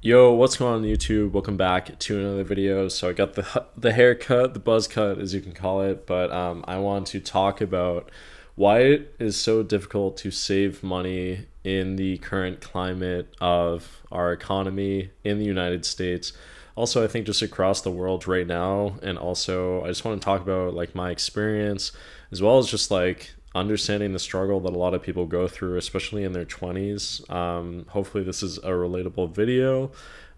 Yo, what's going on YouTube? Welcome back to another video. So I got the the haircut, the buzz cut as you can call it, but um, I want to talk about why it is so difficult to save money in the current climate of our economy in the United States. Also, I think just across the world right now, and also I just want to talk about like my experience as well as just like understanding the struggle that a lot of people go through, especially in their 20s. Um, hopefully, this is a relatable video.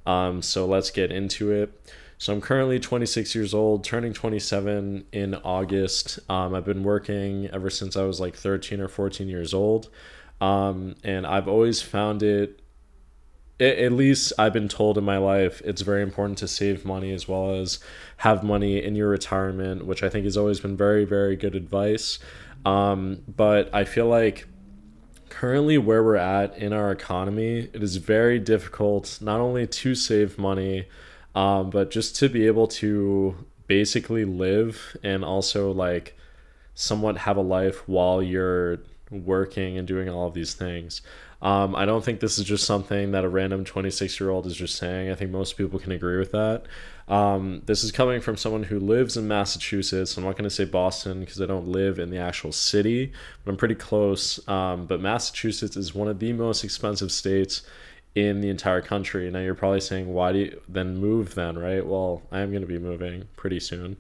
Um, so let's get into it. So I'm currently 26 years old, turning 27 in August. Um, I've been working ever since I was like 13 or 14 years old. Um, and I've always found it at least I've been told in my life, it's very important to save money as well as have money in your retirement, which I think has always been very, very good advice. Um, but I feel like currently where we're at in our economy, it is very difficult not only to save money, um, but just to be able to basically live and also like somewhat have a life while you're working and doing all of these things. Um, I don't think this is just something that a random 26 year old is just saying. I think most people can agree with that. Um, this is coming from someone who lives in Massachusetts. I'm not going to say Boston because I don't live in the actual city, but I'm pretty close. Um, but Massachusetts is one of the most expensive states in the entire country. Now you're probably saying, why do you then move then, right? Well, I am going to be moving pretty soon.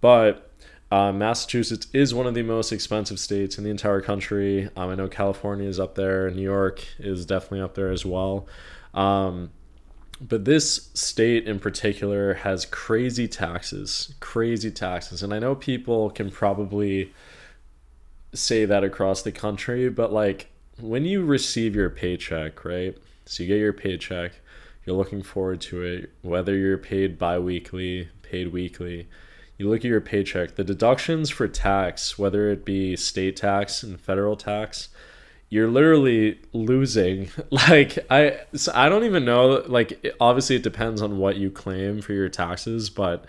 But uh, Massachusetts is one of the most expensive states in the entire country. Um, I know California is up there, New York is definitely up there as well. Um, but this state in particular has crazy taxes, crazy taxes. And I know people can probably say that across the country, but like when you receive your paycheck, right? So you get your paycheck, you're looking forward to it, whether you're paid bi weekly, paid weekly you look at your paycheck, the deductions for tax, whether it be state tax and federal tax, you're literally losing. Like I, so I don't even know. Like obviously, it depends on what you claim for your taxes, but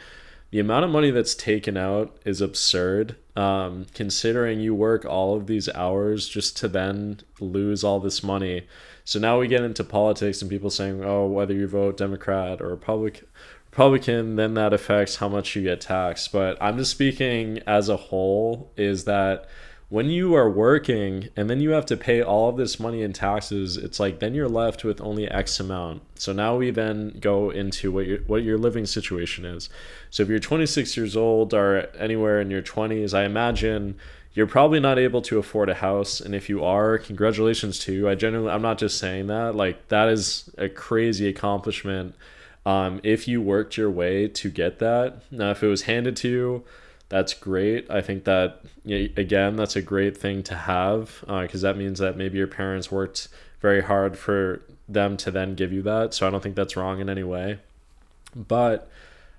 the amount of money that's taken out is absurd. Um, considering you work all of these hours just to then lose all this money. So now we get into politics and people saying, "Oh, whether you vote Democrat or Republican probably can then that affects how much you get taxed but i'm just speaking as a whole is that when you are working and then you have to pay all of this money in taxes it's like then you're left with only x amount so now we then go into what your what your living situation is so if you're 26 years old or anywhere in your 20s i imagine you're probably not able to afford a house and if you are congratulations to you i generally i'm not just saying that like that is a crazy accomplishment um, if you worked your way to get that, now if it was handed to you, that's great. I think that again, that's a great thing to have because uh, that means that maybe your parents worked very hard for them to then give you that. So I don't think that's wrong in any way. But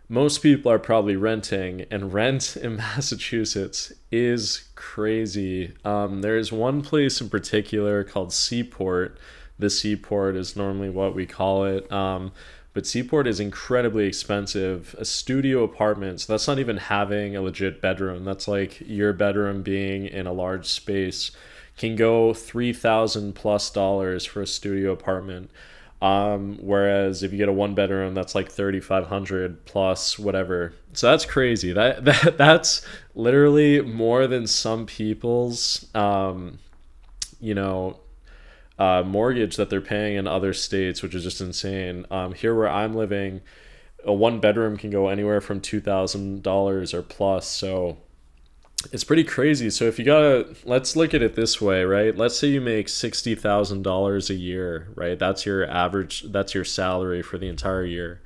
most people are probably renting, and rent in Massachusetts is crazy. Um, there is one place in particular called Seaport the seaport is normally what we call it. Um, but seaport is incredibly expensive. A studio apartment, so that's not even having a legit bedroom. That's like your bedroom being in a large space can go three thousand plus dollars for a studio apartment. Um, whereas if you get a one bedroom, that's like thirty five hundred plus whatever. So that's crazy. That that that's literally more than some people's um, you know uh, mortgage that they're paying in other states, which is just insane. Um, here where I'm living, a one bedroom can go anywhere from two thousand dollars or plus. So it's pretty crazy. So if you gotta, let's look at it this way, right? Let's say you make sixty thousand dollars a year, right? That's your average. That's your salary for the entire year,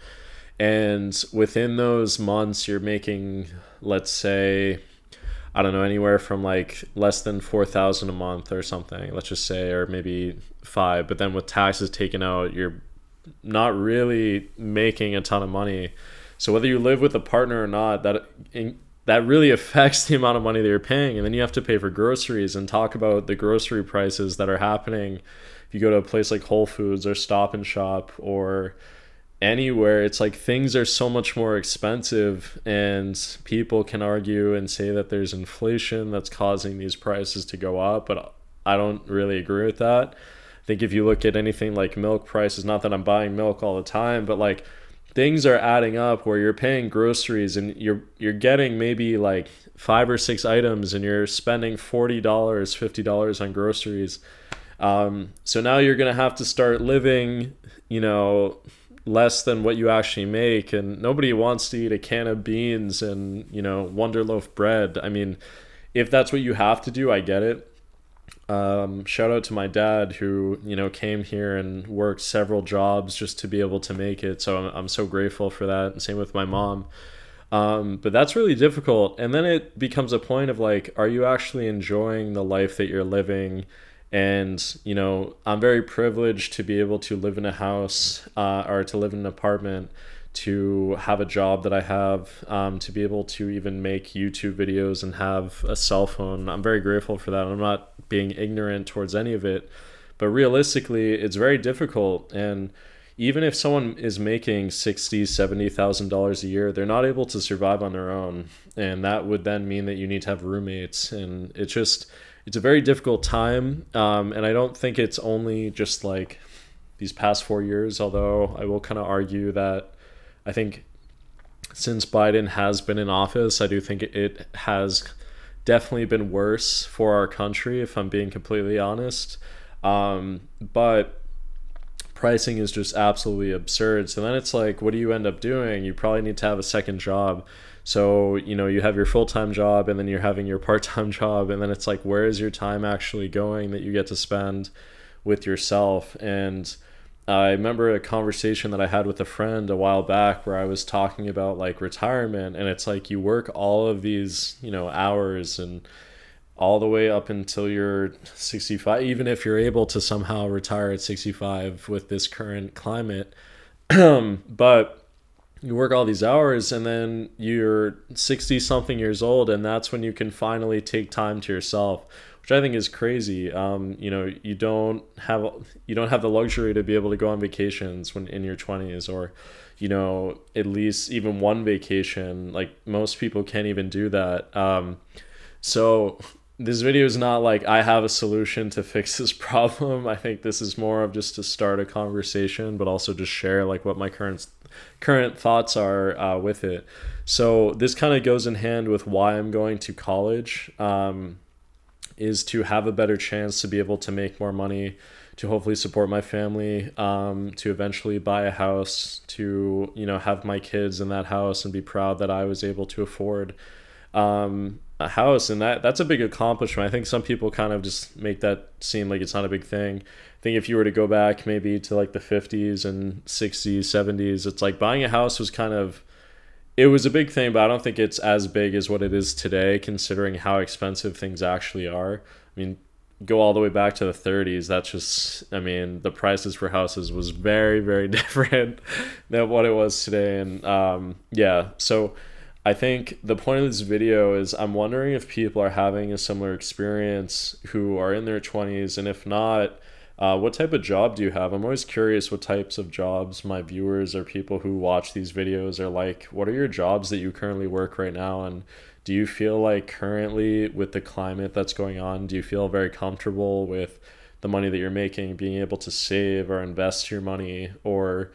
and within those months, you're making, let's say, I don't know, anywhere from like less than 4,000 a month or something, let's just say, or maybe five. But then with taxes taken out, you're not really making a ton of money. So whether you live with a partner or not, that that really affects the amount of money that you're paying. And then you have to pay for groceries and talk about the grocery prices that are happening. If you go to a place like Whole Foods or Stop and Shop or anywhere it's like things are so much more expensive and people can argue and say that there's inflation that's causing these prices to go up but i don't really agree with that i think if you look at anything like milk prices not that i'm buying milk all the time but like things are adding up where you're paying groceries and you're you're getting maybe like five or six items and you're spending $40 $50 on groceries um, so now you're gonna have to start living you know less than what you actually make and nobody wants to eat a can of beans and you know wonder loaf bread i mean if that's what you have to do i get it um, shout out to my dad who you know came here and worked several jobs just to be able to make it so i'm, I'm so grateful for that and same with my mom um, but that's really difficult and then it becomes a point of like are you actually enjoying the life that you're living and you know i'm very privileged to be able to live in a house uh, or to live in an apartment to have a job that i have um, to be able to even make youtube videos and have a cell phone i'm very grateful for that i'm not being ignorant towards any of it but realistically it's very difficult and even if someone is making sixty, seventy thousand dollars a year, they're not able to survive on their own, and that would then mean that you need to have roommates, and it's just it's a very difficult time. Um, and I don't think it's only just like these past four years, although I will kind of argue that I think since Biden has been in office, I do think it has definitely been worse for our country, if I'm being completely honest. Um, but pricing is just absolutely absurd. So then it's like, what do you end up doing? You probably need to have a second job. So, you know, you have your full time job and then you're having your part time job. And then it's like, where is your time actually going that you get to spend with yourself? And I remember a conversation that I had with a friend a while back where I was talking about like retirement. And it's like, you work all of these, you know, hours and all the way up until you're 65 even if you're able to somehow retire at 65 with this current climate but you work all these hours and then you're 60 something years old and that's when you can finally take time to yourself which i think is crazy um, you know you don't have you don't have the luxury to be able to go on vacations when in your 20s or you know at least even one vacation like most people can't even do that um, so this video is not like I have a solution to fix this problem. I think this is more of just to start a conversation, but also just share like what my current current thoughts are uh, with it. So this kind of goes in hand with why I'm going to college. Um, is to have a better chance to be able to make more money, to hopefully support my family, um, to eventually buy a house, to you know have my kids in that house and be proud that I was able to afford um, a house, and that that's a big accomplishment. I think some people kind of just make that seem like it's not a big thing. I think if you were to go back maybe to like the 50s and 60s, 70s, it's like buying a house was kind of it was a big thing, but I don't think it's as big as what it is today, considering how expensive things actually are. I mean, go all the way back to the 30s that's just i mean the prices for houses was very very different than what it was today and um, yeah so I think the point of this video is I'm wondering if people are having a similar experience who are in their 20s, and if not, uh, what type of job do you have? I'm always curious what types of jobs my viewers or people who watch these videos are like. What are your jobs that you currently work right now? And do you feel like currently, with the climate that's going on, do you feel very comfortable with the money that you're making, being able to save or invest your money, or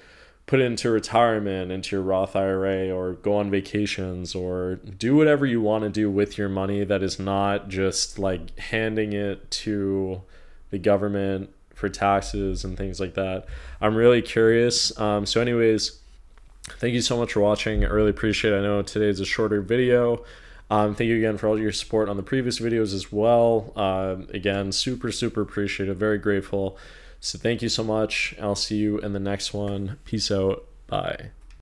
put into retirement, into your Roth IRA, or go on vacations, or do whatever you want to do with your money that is not just like handing it to the government for taxes and things like that. I'm really curious. Um, so, anyways, thank you so much for watching. I really appreciate it. I know today's a shorter video. Um, thank you again for all your support on the previous videos as well. Uh, again, super, super appreciative, very grateful. So thank you so much. I'll see you in the next one. Peace out. Bye.